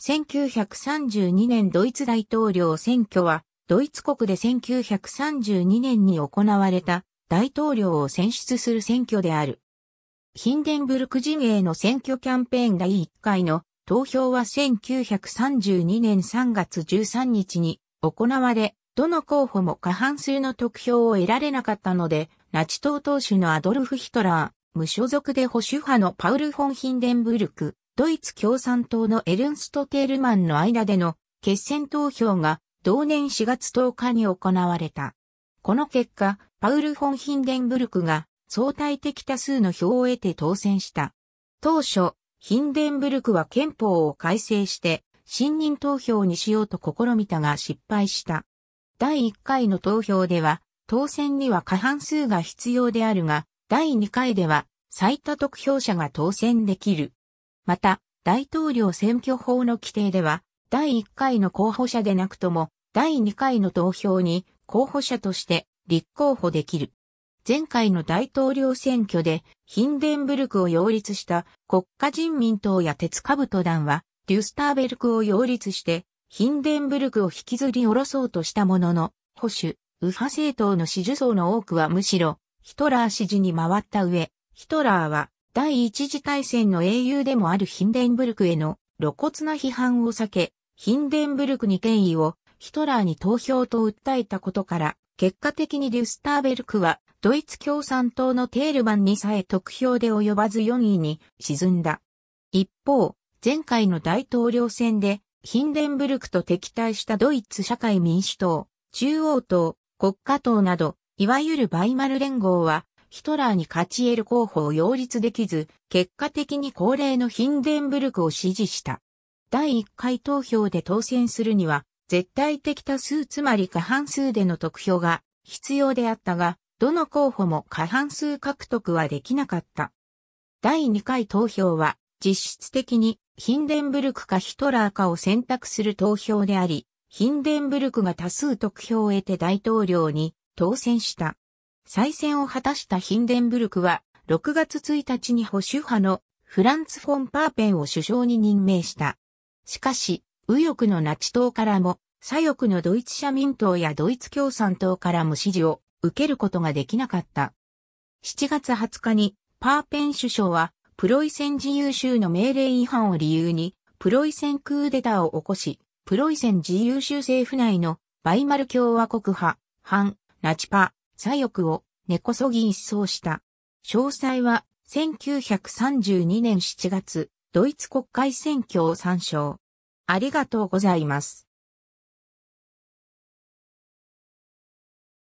1932年ドイツ大統領選挙は、ドイツ国で1932年に行われた大統領を選出する選挙である。ヒンデンブルク陣営の選挙キャンペーン第1回の投票は1932年3月13日に行われ、どの候補も過半数の得票を得られなかったので、ナチ党党首のアドルフ・ヒトラー、無所属で保守派のパウル・フォン・ヒンデンブルク、ドイツ共産党のエルンスト・テールマンの間での決選投票が同年4月10日に行われた。この結果、パウル・フォン・ヒンデンブルクが相対的多数の票を得て当選した。当初、ヒンデンブルクは憲法を改正して信任投票にしようと試みたが失敗した。第1回の投票では当選には過半数が必要であるが、第2回では最多得票者が当選できるまた、大統領選挙法の規定では、第1回の候補者でなくとも、第2回の投票に候補者として立候補できる。前回の大統領選挙でヒンデンブルクを擁立した国家人民党や鉄兜団はデュスターベルクを擁立してヒンデンブルクを引きずり下ろそうとしたものの保守、右派政党の支持層の多くはむしろヒトラー支持に回った上、ヒトラーは第一次大戦の英雄でもあるヒンデンブルクへの露骨な批判を避け、ヒンデンブルクに権威をヒトラーに投票と訴えたことから、結果的にリュスターベルクはドイツ共産党のテールマンにさえ得票で及ばず4位に沈んだ。一方、前回の大統領選でヒンデンブルクと敵対したドイツ社会民主党、中央党、国家党など、いわゆるバイマル連合はヒトラーに勝ち得る候補を擁立できず、結果的に高齢のヒンデンブルクを支持した。第1回投票で当選するには、絶対的多数つまり過半数での得票が必要であったが、どの候補も過半数獲得はできなかった。第2回投票は、実質的にヒンデンブルクかヒトラーかを選択する投票であり、ヒンデンブルクが多数得票を得て大統領に当選した。再選を果たしたヒンデンブルクは、6月1日に保守派のフランツ・フォン・パーペンを首相に任命した。しかし、右翼のナチ党からも、左翼のドイツ社民党やドイツ共産党からも支持を受けることができなかった。7月20日に、パーペン首相は、プロイセン自由州の命令違反を理由に、プロイセンクーデターを起こし、プロイセン自由州政府内のバイマル共和国派、反、ナチパ、左翼を根こそぎ一掃した。詳細は1932年7月、ドイツ国会選挙を参照。ありがとうございます。